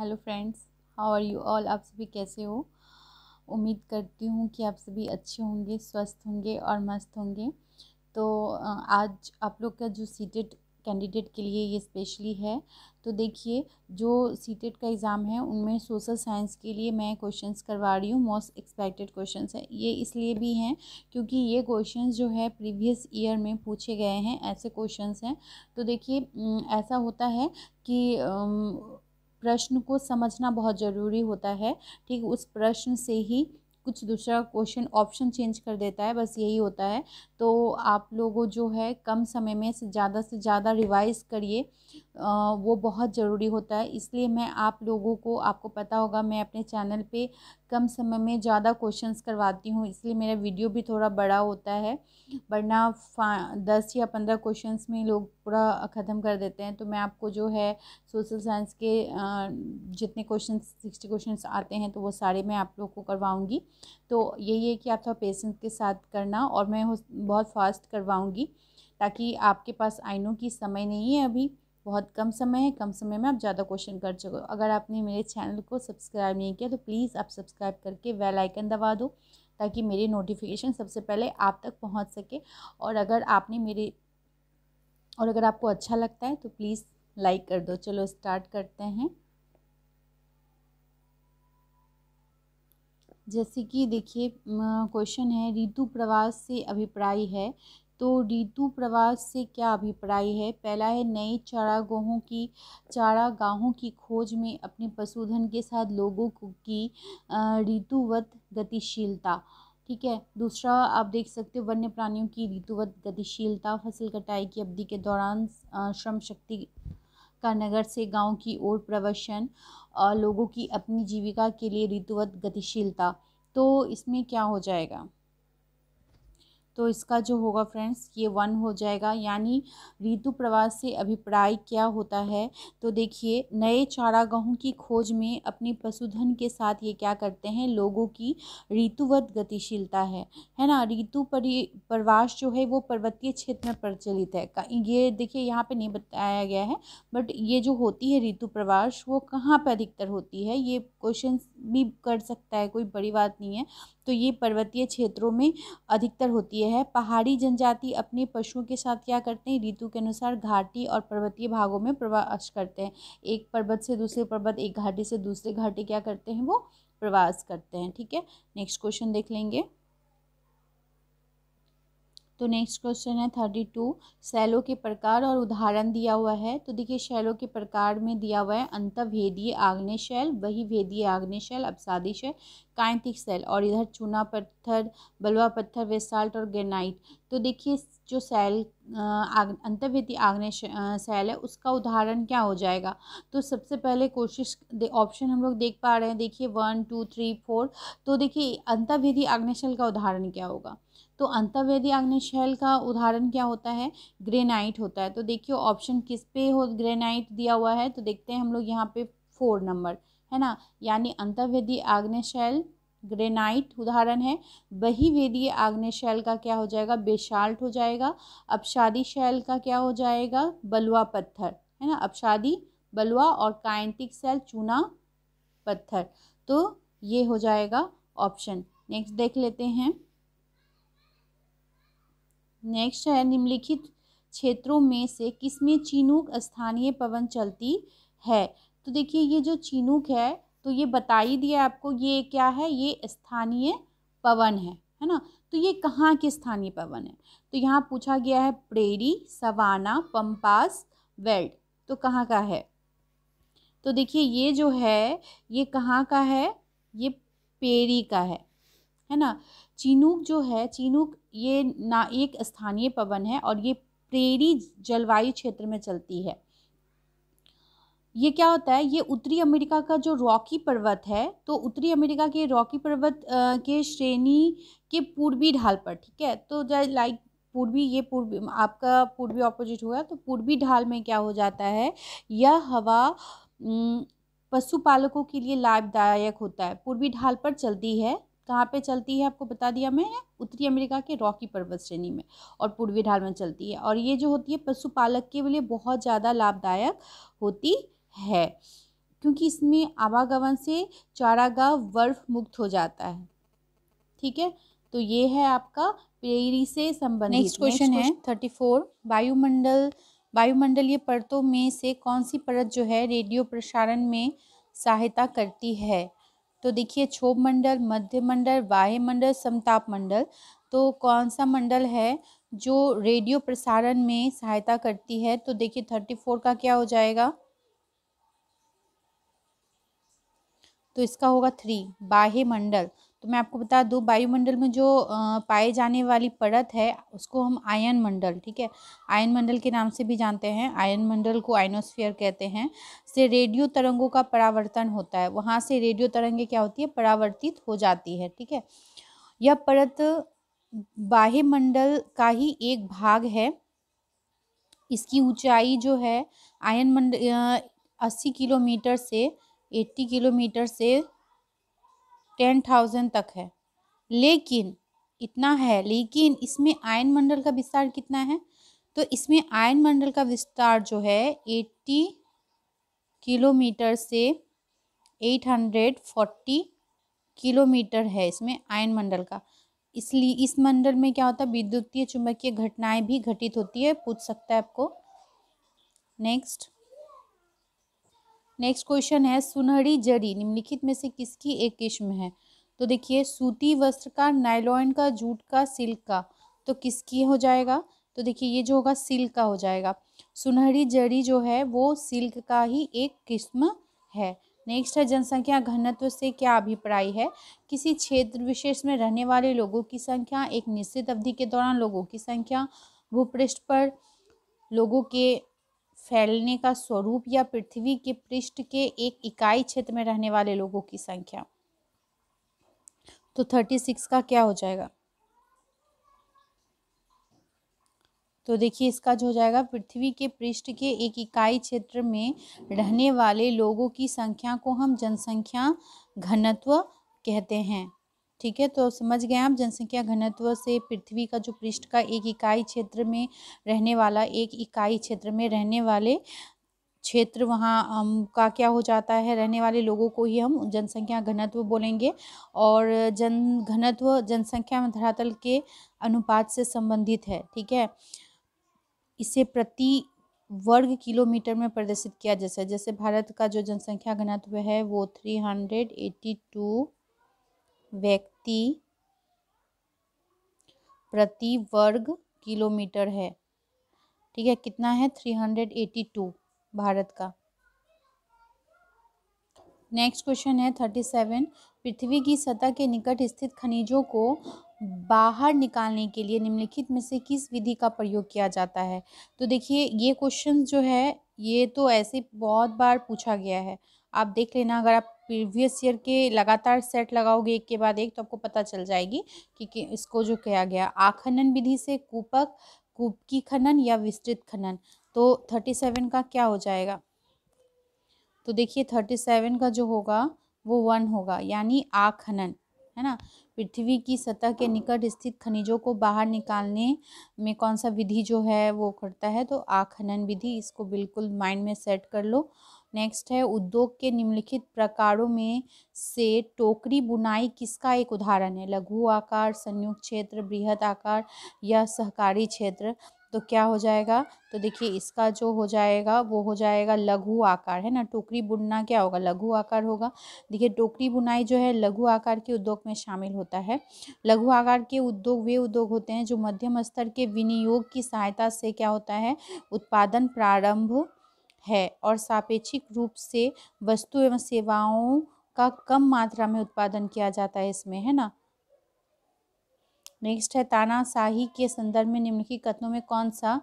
hello friends how are you all आप सभी कैसे हो उम्मीद करती हूँ कि आप सभी अच्छे होंगे स्वस्थ होंगे और मस्त होंगे तो आज आप लोग का जो सीटेड कैंडिडेट के लिए ये स्पेशली है तो देखिए जो सीटेड का एग्ज़ाम है उनमें सोशल साइंस के लिए मैं क्वेश्चंस करवा रही हूँ मोस्ट एक्सपेक्टेड क्वेश्चंस है ये इसलिए भी हैं क्योंकि ये क्वेश्चंस जो है प्रीवियस ईयर में पूछे गए हैं ऐसे क्वेश्चंस हैं तो देखिए ऐसा होता है कि प्रश्न को समझना बहुत ज़रूरी होता है ठीक उस प्रश्न से ही कुछ दूसरा क्वेश्चन ऑप्शन चेंज कर देता है बस यही होता है तो आप लोगों जो है कम समय में ज़्यादा से ज़्यादा रिवाइज करिए वो बहुत ज़रूरी होता है इसलिए मैं आप लोगों को आपको पता होगा मैं अपने चैनल पे कम समय में ज़्यादा क्वेश्चंस करवाती हूँ इसलिए मेरा वीडियो भी थोड़ा बड़ा होता है वरना दस या पंद्रह क्वेश्चंस में लोग पूरा ख़त्म कर देते हैं तो मैं आपको जो है सोशल साइंस के जितने क्वेश्चन सिक्सटी क्वेश्चन आते हैं तो वो सारे मैं आप लोग को करवाऊँगी तो यही है कि आप थोड़ा पेशेंस के साथ करना और मैं बहुत फास्ट करवाऊँगी ताकि आपके पास आइनों की समय नहीं है अभी बहुत कम समय है कम समय में आप ज़्यादा क्वेश्चन कर सको अगर आपने मेरे चैनल को सब्सक्राइब नहीं किया तो प्लीज़ आप सब्सक्राइब करके वेल आइकन दबा दो ताकि मेरी नोटिफिकेशन सबसे पहले आप तक पहुंच सके और अगर आपने मेरे और अगर आपको अच्छा लगता है तो प्लीज़ लाइक कर दो चलो स्टार्ट करते हैं जैसे कि देखिए क्वेश्चन है ऋतु प्रवास से अभिप्राय है तो ऋतु प्रवास से क्या अभिप्राय है पहला है नए चारागाहों की चारागाहों की खोज में अपने पशुधन के साथ लोगों की ऋतुवत गतिशीलता ठीक है दूसरा आप देख सकते हो वन्य प्राणियों की ऋतुवत गतिशीलता फसल कटाई की अवधि के दौरान श्रम शक्ति का नगर से गांव की ओर प्रवशन और लोगों की अपनी जीविका के लिए ऋतुवत गतिशीलता तो इसमें क्या हो जाएगा तो इसका जो होगा फ्रेंड्स ये वन हो जाएगा यानी ऋतु प्रवास से अभिप्राय क्या होता है तो देखिए नए चारागाहों की खोज में अपने पशुधन के साथ ये क्या करते हैं लोगों की ऋतुवत गतिशीलता है है ना ऋतु प्रवास जो है वो पर्वतीय क्षेत्र में प्रचलित है ये देखिए यहाँ पे नहीं बताया गया है बट ये जो होती है ऋतु प्रवास वो कहाँ पर अधिकतर होती है ये क्वेश्चन भी कर सकता है कोई बड़ी बात नहीं है तो ये पर्वतीय क्षेत्रों में अधिकतर होती है पहाड़ी जनजाति अपने पशुओं के साथ क्या करते हैं ऋतु के अनुसार घाटी और पर्वतीय भागों में प्रवास करते हैं एक पर्वत से दूसरे पर्वत एक घाटी से दूसरे घाटी क्या करते हैं वो प्रवास करते हैं ठीक है नेक्स्ट क्वेश्चन देख लेंगे तो नेक्स्ट क्वेश्चन है थर्टी टू शैलों के प्रकार और उदाहरण दिया हुआ है तो देखिए शैलों के प्रकार में दिया हुआ है अंतभेदीय आग्नेय शैल वही भेदीय आग्नेय शैल अपसादी शैल कायतिक शैल और इधर चूना पत्थर बलुआ पत्थर वेसाल्ट और ग्रेनाइट तो देखिए जो शैल आग, अंतर्वेदी आग्नेय शैल है उसका उदाहरण क्या हो जाएगा तो सबसे पहले कोशिश ऑप्शन हम लोग देख पा रहे हैं देखिए वन टू थ्री फोर तो देखिए अंतभेदी आग्नेय शैल का उदाहरण क्या होगा तो अंतर्वेदी अग्निशैल का उदाहरण क्या होता है ग्रेनाइट होता है तो देखिए ऑप्शन किस पे हो ग्रेनाइट दिया हुआ है तो देखते हैं हम लोग यहाँ पे फोर नंबर है ना यानी अंतर्वेदी आग्नेशैल ग्रेनाइट उदाहरण है बहिवेदीय आग्नेशैल शैल का क्या हो जाएगा बेशाल्ट हो जाएगा अपशादी शैल का क्या हो जाएगा बलुआ पत्थर है ना अपशादी बलुआ और कायंतिक शैल चूना पत्थर तो ये हो जाएगा ऑप्शन नेक्स्ट देख लेते हैं नेक्स्ट है निम्नलिखित क्षेत्रों में से किसमें चीनूक स्थानीय पवन चलती है तो देखिए ये जो चीनूक है तो ये बता ही दिया आपको ये क्या है ये स्थानीय पवन है है ना तो ये कहाँ के स्थानीय पवन है तो यहाँ पूछा गया है प्रेरी सवाना पंपास वेल्ड तो कहाँ का है तो देखिए ये जो है ये कहाँ का है ये पेरी का है है ना चीनूक जो है चीनूक ये ना एक स्थानीय पवन है और ये प्रेरी जलवायु क्षेत्र में चलती है ये क्या होता है ये उत्तरी अमेरिका का जो रॉकी पर्वत है तो उत्तरी अमेरिका के रॉकी पर्वत के श्रेणी के पूर्वी ढाल पर ठीक है तो लाइक पूर्वी ये पूर्वी आपका पूर्वी ऑपोजिट हुआ तो पूर्वी ढाल में क्या हो जाता है यह हवा पशुपालकों के लिए लाभदायक होता है पूर्वी ढाल पर चलती है कहाँ पे चलती है आपको बता दिया मैं उत्तरी अमेरिका के रॉकी पर्वत श्रेणी में और पूर्वी ढाल में चलती है और ये जो होती है पशुपालक के लिए बहुत ज़्यादा लाभदायक होती है क्योंकि इसमें आवागमन से चारागाह वर्फ मुक्त हो जाता है ठीक है तो ये है आपका प्रेरी से संबंधित नेक्स्ट क्वेश्चन है थर्टी फोर वायुमंडल वायुमंडलीय परतों में से कौन सी परत जो है रेडियो प्रसारण में सहायता करती है तो देखिए क्षोभ मंडल मध्य मंडल बाह्य मंडल समताप मंडल तो कौन सा मंडल है जो रेडियो प्रसारण में सहायता करती है तो देखिए थर्टी फोर का क्या हो जाएगा तो इसका होगा थ्री बाह्य मंडल तो मैं आपको बता दूँ वायुमंडल में जो पाए जाने वाली परत है उसको हम आयन मंडल ठीक है आयन मंडल के नाम से भी जानते हैं आयन मंडल को आयनोस्फीयर कहते हैं से रेडियो तरंगों का परावर्तन होता है वहाँ से रेडियो तरंगे क्या होती है परावर्तित हो जाती है ठीक है यह परत बाह्य मंडल का ही एक भाग है इसकी ऊंचाई जो है आयन मंडल अस्सी किलोमीटर से एट्टी किलोमीटर से टेन थाउजेंड तक है लेकिन इतना है लेकिन इसमें आयन मंडल का विस्तार कितना है तो इसमें आयन मंडल का विस्तार जो है एट्टी किलोमीटर से एट हंड्रेड फोर्टी किलोमीटर है इसमें आयन मंडल का इसलिए इस मंडल में क्या होता है विद्युतीय चुंबकीय घटनाएं भी घटित होती है पूछ सकता है आपको नेक्स्ट नेक्स्ट क्वेश्चन है सुनहरी जड़ी निम्नलिखित में से किसकी एक किस्म है तो देखिए सूती वस्त्र का नाइलॉइन का जूट का सिल्क का तो किसकी हो जाएगा तो देखिए ये जो होगा सिल्क का हो जाएगा सुनहरी जड़ी जो है वो सिल्क का ही एक किस्म है नेक्स्ट है जनसंख्या घनत्व से क्या अभिप्राय है किसी क्षेत्र विशेष में रहने वाले लोगों की संख्या एक निश्चित अवधि के दौरान लोगों की संख्या भूपृष्ठ पर लोगों के फैलने का स्वरूप या पृथ्वी के पृष्ठ के एक इकाई क्षेत्र में रहने वाले लोगों की संख्या तो थर्टी सिक्स का क्या हो जाएगा तो देखिए इसका जो हो जाएगा पृथ्वी के पृष्ठ के एक इकाई क्षेत्र में रहने वाले लोगों की संख्या को हम जनसंख्या घनत्व कहते हैं ठीक है तो समझ गए आप जनसंख्या घनत्व से पृथ्वी का जो पृष्ठ का एक इकाई क्षेत्र में रहने वाला एक इकाई क्षेत्र में रहने वाले क्षेत्र वहाँ का क्या हो जाता है रहने वाले लोगों को ही हम जनसंख्या घनत्व बोलेंगे और जन घनत्व जनसंख्या में धरातल के अनुपात से संबंधित है ठीक है इसे प्रति वर्ग किलोमीटर में प्रदर्शित किया जैसा जैसे भारत का जो जनसंख्या घनत्व है वो थ्री हंड्रेड एट्टी टू व्यक्ति प्रति वर्ग किलोमीटर है ठीक है कितना है three hundred eighty two Bharat का नेक्स्ट क्वेश्चन है थर्टी सेवन पृथ्वी की सतह के निकट स्थित खनिजों को बाहर निकालने के लिए निम्नलिखित में से किस विधि का प्रयोग किया जाता है तो देखिए ये क्वेश्चन जो है ये तो ऐसे बहुत बार पूछा गया है आप देख लेना अगर आप प्रीवियस ईयर के लगातार सेट लगाओगे एक के बाद एक तो आपको पता चल जाएगी कि, कि इसको जो किया गया आखनन विधि से कूपक कूप की खनन या विस्तृत खनन तो थर्टी सेवन का क्या हो जाएगा तो देखिए थर्टी सेवन का जो होगा वो वन होगा यानी आ खनन है ना पृथ्वी की सतह के निकट स्थित खनिजों को बाहर निकालने में कौन सा विधि जो है वो करता है तो आखनन विधि इसको बिल्कुल माइंड में सेट कर लो नेक्स्ट है उद्योग के निम्नलिखित प्रकारों में से टोकरी बुनाई किसका एक उदाहरण है लघु आकार संयुक्त क्षेत्र बृहद आकार या सहकारी क्षेत्र तो क्या हो जाएगा तो देखिए इसका जो हो जाएगा वो हो जाएगा लघु आकार है ना टोकरी बुनना क्या होगा लघु आकार होगा देखिए टोकरी बुनाई जो है लघु आकार के उद्योग में शामिल होता है लघु आकार के उद्योग वे उद्योग होते हैं जो मध्यम स्तर के विनियोग की सहायता से क्या होता है उत्पादन प्रारंभ है और सापेक्षिक रूप से वस्तु एवं सेवाओं का कम मात्रा में उत्पादन किया जाता है इसमें है ना नेक्स्ट है तानाशाही के संदर्भ में निम्नलिखित कथनों में कौन सा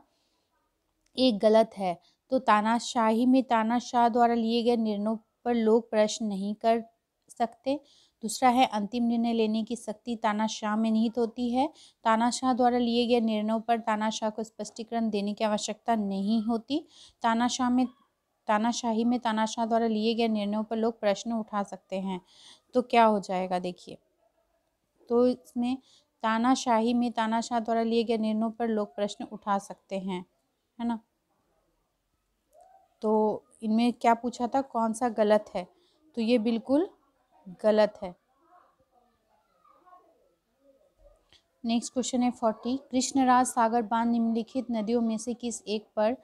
एक गलत है तो तानाशाही में तानाशाह द्वारा लिए गए निर्णयों पर लोग प्रश्न नहीं कर सकते दूसरा है अंतिम निर्णय लेने की शक्ति तानाशाह में निहित होती है तानाशाह द्वारा लिए गए निर्णयों पर तानाशाह को स्पष्टीकरण देने की आवश्यकता नहीं होती तानाशाह में तानाशाही में तानाशाह द्वारा लिए गए निर्णयों पर लोग प्रश्न उठा सकते हैं तो क्या हो जाएगा देखिए तो इसमें तानाशाही में तानाशाह द्वारा लिए गए निर्णयों पर लोग प्रश्न उठा सकते हैं है ना तो इनमें क्या पूछा था कौन सा गलत है तो ये बिल्कुल गलत है नेक्स्ट क्वेश्चन है फोर्टी कृष्णराज सागर बांध निम्नलिखित नदियों में से किस एक पर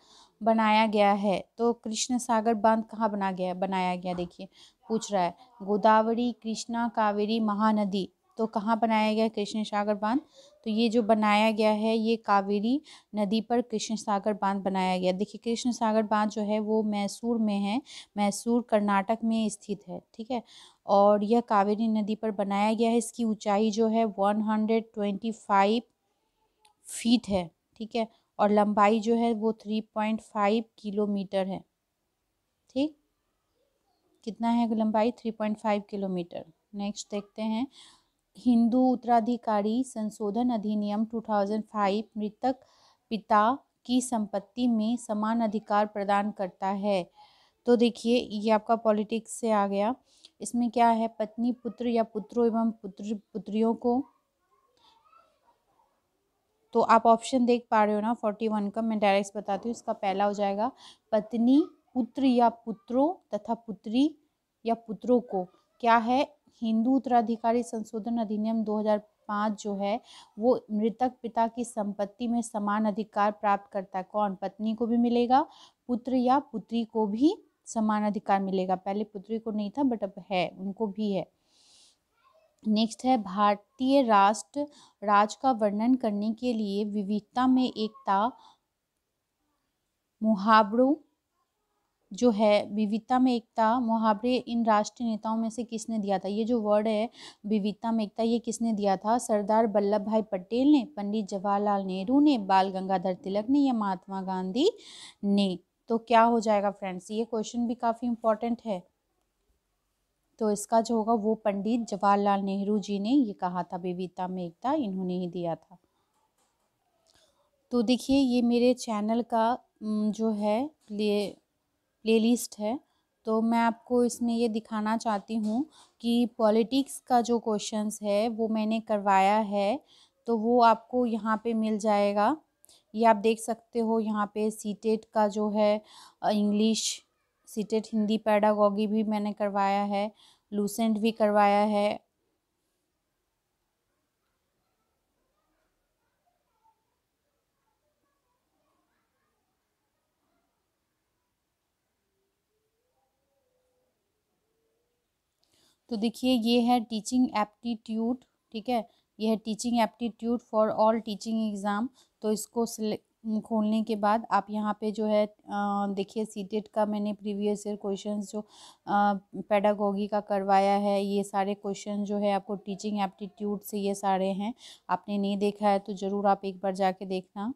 बनाया गया है तो कृष्ण सागर बांध कहाँ बना गया बनाया गया देखिए पूछ रहा है गोदावरी कृष्णा कावेरी महानदी तो कहाँ बनाया गया कृष्ण सागर बांध तो ये जो बनाया गया है ये कावेरी नदी पर कृष्ण सागर बांध बनाया गया देखिए कृष्ण सागर बांध जो है वो मैसूर में है मैसूर कर्नाटक में स्थित है ठीक है और यह कावेरी नदी पर बनाया गया है इसकी ऊंचाई जो है one hundred twenty five feet है ठीक है और लंबाई जो है वो थ्री पॉइंट फाइव किलोमीटर है ठीक कितना है लंबाई three point five kilometre next देखते हैं हिंदू उत्तराधिकारी संशोधन अधिनियम 2005 मृतक पिता की संपत्ति में समान अधिकार प्रदान करता है तो देखिए ये आपका पॉलिटिक्स से आ गया इसमें क्या है पत्नी पुत्र या पुत्रों एवं पुत्र पुत्रियों को तो आप ऑप्शन देख पा रहे हो ना फोर्टी वन का मैं डायरेक्ट बताती हूँ इसका पहला हो जाएगा पत्नी पुत्र या पुत्रों तथा पुत्री या पुत्रों को क्या है हिंदू उत्तराधिकारी संशोधन अधिनियम 2005 जो है वो मृतक पिता की संपत्ति में समान अधिकार प्राप्त करता है कौन पत्नी को भी मिलेगा पुत्र या पुत्री को भी समान अधिकार मिलेगा पहले पुत्री को नहीं था बट अब है उनको भी है नेक्स्ट है भारतीय राष्ट्र राज का वर्णन करने के लिए विविधता में एकता मुहावरों जो है विविधता में एकता मुहावरे इन राष्ट्रीय नेताओं में से किसने दिया था ये जो वर्ड है विविधता में एकता ये किसने दिया था सरदार वल्लभ भाई पटेल ने पंडित जवाहरलाल नेहरू ने बाल गंगाधर तिलक ने या महात्मा गांधी ने तो क्या हो जाएगा फ्रेंड्स ये क्वेश्चन भी काफ़ी इम्पोर्टेंट है तो इसका जो होगा वो पंडित जवाहरलाल नेहरू जी ने ये कहा था विविधता में एकता इन्होंने ही दिया था तो देखिए ये मेरे चैनल का जो है लिए प्लेलिस्ट है तो मैं आपको इसमें ये दिखाना चाहती हूँ कि पॉलिटिक्स का जो क्वेश्चंस है वो मैंने करवाया है तो वो आपको यहाँ पे मिल जाएगा ये आप देख सकते हो यहाँ पे सीटेट e का जो है English CTET e Hindi pedagogy भी मैंने करवाया है लूसेंट भी करवाया है तो देखिए ये है टीचिंग एप्टीट्यूड ठीक है ये है teaching aptitude for all teaching exam तो इसको खोलने के बाद आप यहाँ पे जो है देखिए सीटेट का मैंने प्रीवियस ईयर क्वेश्चन जो पेडागोगी का करवाया है ये सारे क्वेश्चन जो है आपको टीचिंग एप्टीट्यूड से ये सारे हैं आपने नहीं देखा है तो ज़रूर आप एक बार जाके देखना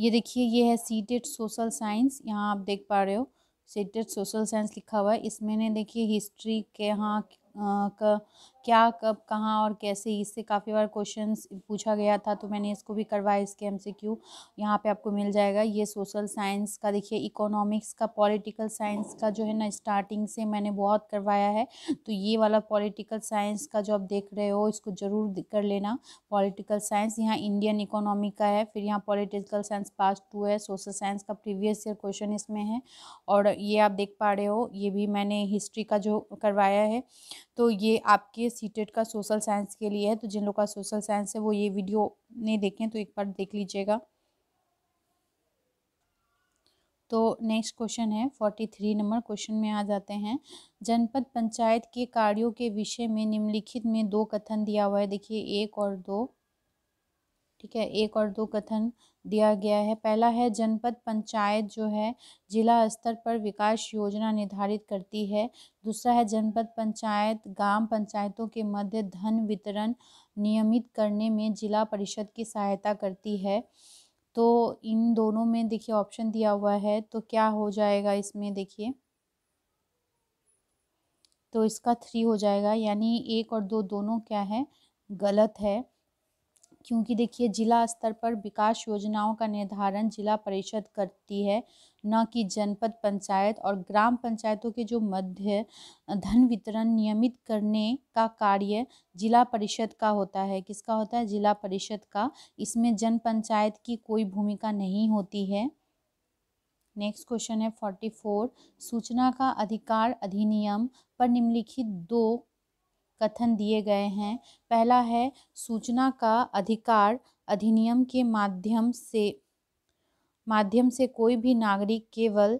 ये देखिए ये है सीटेट सोशल साइंस यहाँ आप देख पा रहे हो सेटेड सोशल साइंस लिखा हुआ है इसमें ने देखिए हिस्ट्री के यहाँ का क्या कब कहाँ और कैसे इससे काफ़ी बार क्वेश्चन पूछा गया था तो मैंने इसको भी करवाया इसके एम सी क्यू यहाँ पर आपको मिल जाएगा ये सोशल साइंस का देखिए इकोनॉमिक्स का पॉलिटिकल साइंस का जो है ना स्टार्टिंग से मैंने बहुत करवाया है तो ये वाला पॉलिटिकल साइंस का जो आप देख रहे हो इसको ज़रूर कर लेना पॉलिटिकल साइंस यहाँ इंडियन इकोनॉमी का है फिर यहाँ पॉलिटिकल साइंस पास टू है सोशल साइंस का प्रीवियस ईयर क्वेश्चन इसमें है और ये आप देख पा रहे हो ये भी मैंने हिस्ट्री का जो करवाया है तो ये आपके सीटेट का सोशल साइंस के लिए है तो जिन लोग का सोशल साइंस है वो ये वीडियो नहीं देखें तो एक बार देख लीजिएगा तो नेक्स्ट क्वेश्चन है फोर्टी थ्री नंबर क्वेश्चन में आ जाते हैं जनपद पंचायत के कार्यों के विषय में निम्नलिखित में दो कथन दिया हुआ है देखिए एक और दो ठीक है एक और दो कथन दिया गया है पहला है जनपद पंचायत जो है जिला स्तर पर विकास योजना निर्धारित करती है दूसरा है जनपद पंचायत ग्राम पंचायतों के मध्य धन वितरण नियमित करने में जिला परिषद की सहायता करती है तो इन दोनों में देखिए ऑप्शन दिया हुआ है तो क्या हो जाएगा इसमें देखिए तो इसका थ्री हो जाएगा यानी एक और दो दोनों क्या है गलत है क्योंकि देखिए जिला स्तर पर विकास योजनाओं का निर्धारण जिला परिषद करती है न कि जनपद पंचायत और ग्राम पंचायतों के जो मध्य धन वितरण नियमित करने का कार्य जिला परिषद का होता है किसका होता है जिला परिषद का इसमें जन पंचायत की कोई भूमिका नहीं होती है नेक्स्ट क्वेश्चन है फोर्टी फोर सूचना का अधिकार अधिनियम पर निम्नलिखित दो कथन दिए गए हैं पहला है सूचना का अधिकार अधिनियम के माध्यम से माध्यम से कोई भी नागरिक केवल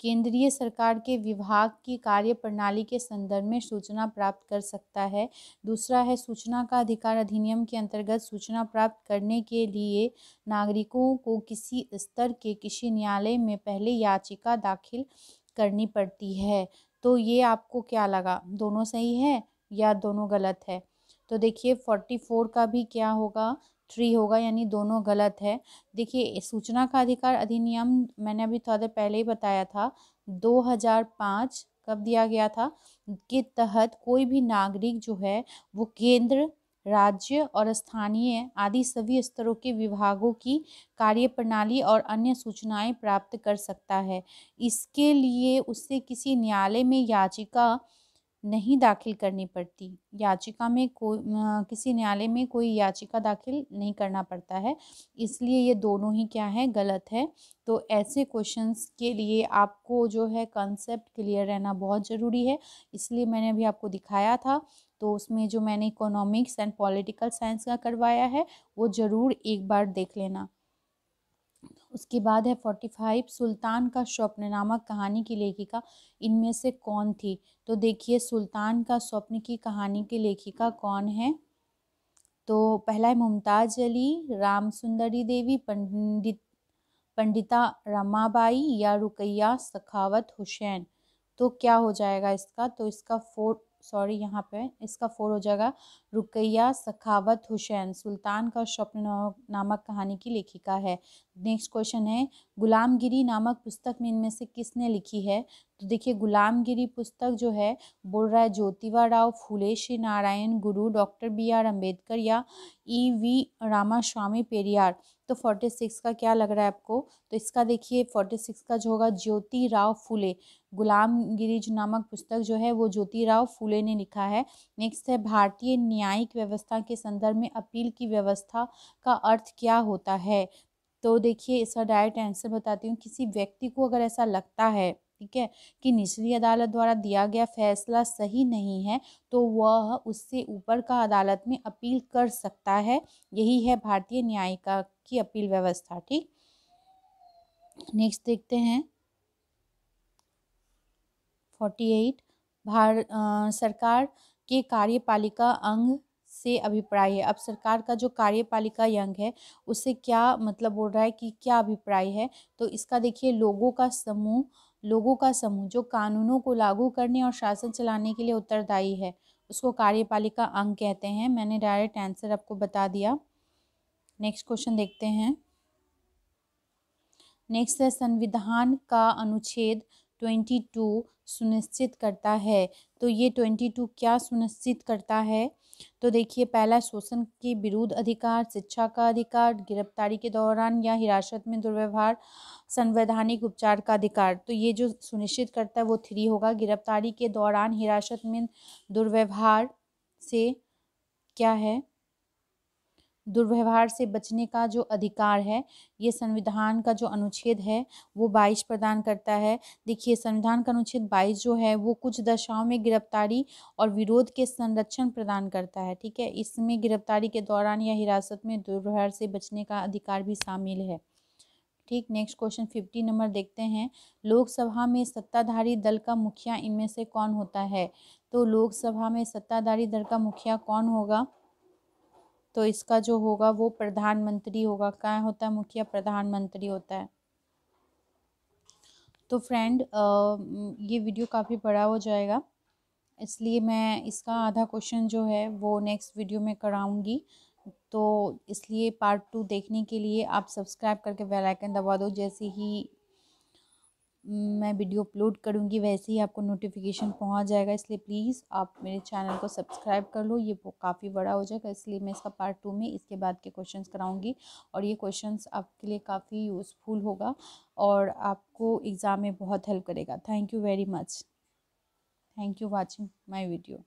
केंद्रीय सरकार के विभाग की कार्यप्रणाली के संदर्भ में सूचना प्राप्त कर सकता है दूसरा है सूचना का अधिकार अधिनियम के अंतर्गत सूचना प्राप्त करने के लिए नागरिकों को किसी स्तर के किसी न्यायालय में पहले याचिका दाखिल करनी पड़ती है तो ये आपको क्या लगा दोनों सही है या दोनों गलत है तो देखिए फोर्टी फोर का भी क्या होगा थ्री होगा यानी दोनों गलत है देखिए सूचना का अधिकार अधिनियम मैंने अभी थोड़ा देर पहले ही बताया था 2005 कब दिया गया था के तहत कोई भी नागरिक जो है वो केंद्र राज्य और स्थानीय आदि सभी स्तरों के विभागों की कार्यप्रणाली और अन्य सूचनाएं प्राप्त कर सकता है इसके लिए उससे किसी न्यायालय में याचिका नहीं दाखिल करनी पड़ती याचिका में कोई किसी न्यायालय में कोई याचिका दाखिल नहीं करना पड़ता है इसलिए ये दोनों ही क्या है गलत है तो ऐसे क्वेश्चंस के लिए आपको जो है कंसेप्ट क्लियर रहना बहुत ज़रूरी है इसलिए मैंने अभी आपको दिखाया था तो उसमें जो मैंने इकोनॉमिक्स एंड पॉलिटिकल साइंस का करवाया है वो ज़रूर एक बार देख लेना उसके बाद है फोर्टी फाइव सुल्तान का स्वप्न नामक कहानी की लेखिका इनमें से कौन थी तो देखिए सुल्तान का स्वप्न की कहानी की लेखिका कौन है तो पहला है मुमताज़ अली राम सुंदरी देवी पंडित पंडिता रमाबाई या रुकैया सखावत हुसैन तो क्या हो जाएगा इसका तो इसका फोर सॉरी यहाँ पे इसका फोर हो जाएगा रुकैया सखावत हुसैन सुल्तान का स्वप्न नामक कहानी की लेखिका है नेक्स्ट क्वेश्चन है गुलामगिरी नामक पुस्तक में इनमें से किसने लिखी है तो देखिए गुलामगिरी पुस्तक जो है बोल रहा है ज्योतिबा राव फूले श्री नारायण गुरु डॉक्टर बी आर अम्बेडकर या ई वी रामास्वामी पेरियार तो फोर्टी सिक्स का क्या लग रहा है आपको तो इसका देखिए फोर्टी सिक्स का जो होगा ज्योति राव फूले गुलामगिरी नामक पुस्तक जो है वो ज्योति राव फूले ने लिखा है नेक्स्ट है भारतीय न्यायिक व्यवस्था के संदर्भ में अपील की व्यवस्था का अर्थ क्या होता है तो देखिए इसका डायरेक्ट आंसर बताती हूँ किसी व्यक्ति को अगर ऐसा लगता है ठीक है कि निचली अदालत द्वारा दिया गया फैसला सही नहीं है तो वह उससे ऊपर का अदालत में अपील कर सकता है यही है भारतीय न्यायिका की अपील व्यवस्था ठीक नेक्स्ट देखते हैं फोर्टी एट भार आ, सरकार के कार्यपालिका अंग से अभिप्राय है अब सरकार का जो कार्यपालिका अंग है उससे क्या मतलब बोल रहा है कि क्या अभिप्राय है तो इसका देखिए लोगों का समूह लोगों का समूह जो कानूनों को लागू करने और शासन चलाने के लिए उत्तरदायी है उसको कार्यपालिका अंग कहते हैं मैंने डायरेक्ट आंसर आपको बता दिया नेक्स्ट क्वेश्चन देखते हैं नेक्स्ट है संविधान का अनुच्छेद ट्वेंटी टू सुनिश्चित करता है तो ये ट्वेंटी टू क्या सुनिश्चित करता है तो देखिए पहला शोषण के विरुद्ध अधिकार शिक्षा का अधिकार गिरफ्तारी के दौरान या हिरासत में दुर्व्यवहार संवैधानिक उपचार का अधिकार तो ये जो सुनिश्चित करता है वो थ्री होगा गिरफ्तारी के दौरान हिरासत में दुर्व्यवहार से क्या है दुर्व्यवहार से बचने का जो अधिकार है ये संविधान का जो अनुच्छेद है वो बाईस प्रदान करता है देखिए संविधान का अनुच्छेद बाईस जो है वो कुछ दशाओं में गिरफ्तारी और विरोध के संरक्षण प्रदान करता है ठीक है इसमें गिरफ्तारी के दौरान या हिरासत में दुर्व्यवहार से बचने का अधिकार भी शामिल है ठीक नेक्स्ट क्वेश्चन फिफ्टी नंबर देखते हैं लोकसभा में सत्ताधारी दल का मुखिया इनमें से कौन होता है तो लोकसभा में सत्ताधारी दल का मुखिया कौन होगा तो इसका जो होगा वो प्रधानमंत्री होगा क्या होता है मुखिया प्रधानमंत्री होता है तो फ्रेंड ये वीडियो काफ़ी बड़ा हो जाएगा इसलिए मैं इसका आधा क्वेश्चन जो है वो नेक्स्ट वीडियो में कराऊंगी तो इसलिए पार्ट टू देखने के लिए आप सब्सक्राइब करके बेल आइकन दबा दो जैसे ही मैं वीडियो अपलोड करूँगी वैसे ही आपको नोटिफिकेशन पहुँच जाएगा इसलिए प्लीज़ आप मेरे चैनल को सब्सक्राइब कर लो ये काफ़ी बड़ा हो जाएगा इसलिए मैं इसका पार्ट टू में इसके बाद के क्वेश्चन कराऊँगी और ये क्वेश्चन आपके लिए काफ़ी यूज़फुल होगा और आपको एग्ज़ाम में बहुत हेल्प करेगा thank you very much thank you watching my video